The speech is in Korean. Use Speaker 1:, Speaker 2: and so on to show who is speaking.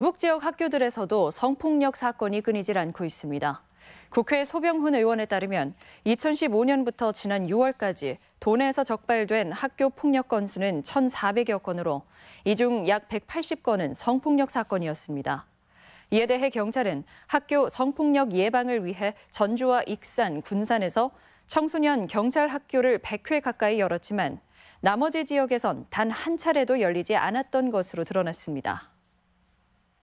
Speaker 1: 북 지역 학교들에서도 성폭력 사건이 끊이질 않고 있습니다. 국회 소병훈 의원에 따르면 2015년부터 지난 6월까지 도내에서 적발된 학교 폭력 건수는 1,400여 건으로 이 중 약 180건은 성폭력 사건이었습니다. 이에 대해 경찰은 학교 성폭력 예방을 위해 전주와 익산, 군산에서 청소년 경찰 학교를 100회 가까이 열었지만 나머지 지역에선 단 한 차례도 열리지 않았던 것으로 드러났습니다.